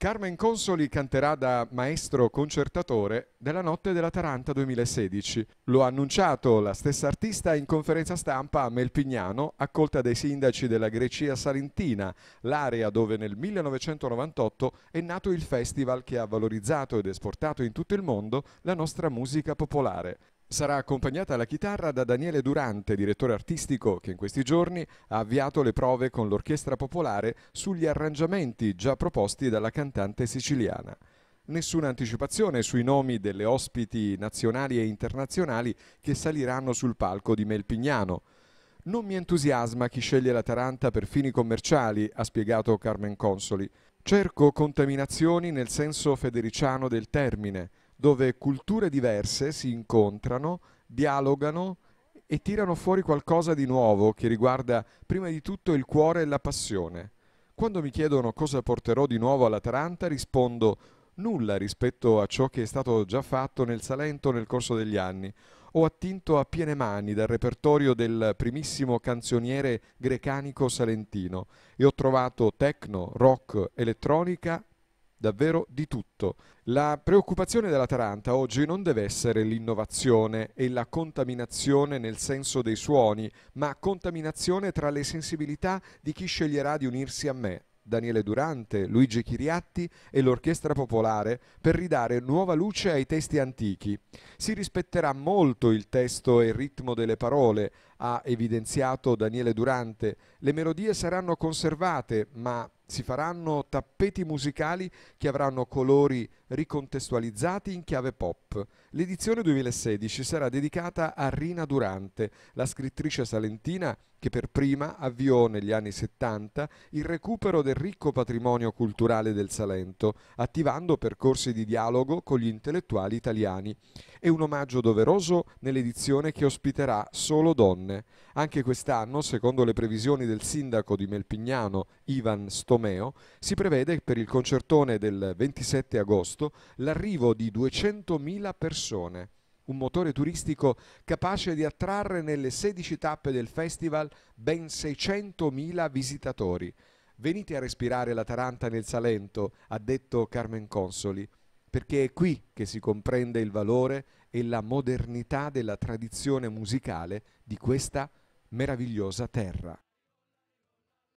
Carmen Consoli canterà da maestro concertatore della Notte della Taranta 2016. Lo ha annunciato la stessa artista in conferenza stampa a Melpignano, accolta dai sindaci della Grecia Salentina, l'area dove nel 1998 è nato il festival che ha valorizzato ed esportato in tutto il mondo la nostra musica popolare. Sarà accompagnata la chitarra da Daniele Durante, direttore artistico che in questi giorni ha avviato le prove con l'Orchestra Popolare sugli arrangiamenti già proposti dalla cantante siciliana. Nessuna anticipazione sui nomi delle ospiti nazionali e internazionali che saliranno sul palco di Melpignano. Non mi entusiasma chi sceglie la Taranta per fini commerciali, ha spiegato Carmen Consoli. Cerco contaminazioni nel senso federiciano del termine dove culture diverse si incontrano, dialogano e tirano fuori qualcosa di nuovo che riguarda prima di tutto il cuore e la passione. Quando mi chiedono cosa porterò di nuovo alla Taranta, rispondo nulla rispetto a ciò che è stato già fatto nel Salento nel corso degli anni. Ho attinto a piene mani dal repertorio del primissimo canzoniere grecanico salentino e ho trovato techno, rock, elettronica davvero di tutto. La preoccupazione della Taranta oggi non deve essere l'innovazione e la contaminazione nel senso dei suoni, ma contaminazione tra le sensibilità di chi sceglierà di unirsi a me, Daniele Durante, Luigi Chiriatti e l'Orchestra Popolare per ridare nuova luce ai testi antichi. Si rispetterà molto il testo e il ritmo delle parole, ha evidenziato Daniele Durante. Le melodie saranno conservate, ma si faranno tappeti musicali che avranno colori ricontestualizzati in chiave pop. L'edizione 2016 sarà dedicata a Rina Durante, la scrittrice salentina che per prima avviò negli anni 70 il recupero del ricco patrimonio culturale del Salento, attivando percorsi di dialogo con gli intellettuali italiani. È un omaggio doveroso nell'edizione che ospiterà solo donne. Anche quest'anno, secondo le previsioni del sindaco di Melpignano, Ivan Stomeo, si prevede per il concertone del 27 agosto l'arrivo di 200.000 persone un motore turistico capace di attrarre nelle 16 tappe del festival ben 600.000 visitatori. Venite a respirare la Taranta nel Salento, ha detto Carmen Consoli, perché è qui che si comprende il valore e la modernità della tradizione musicale di questa meravigliosa terra.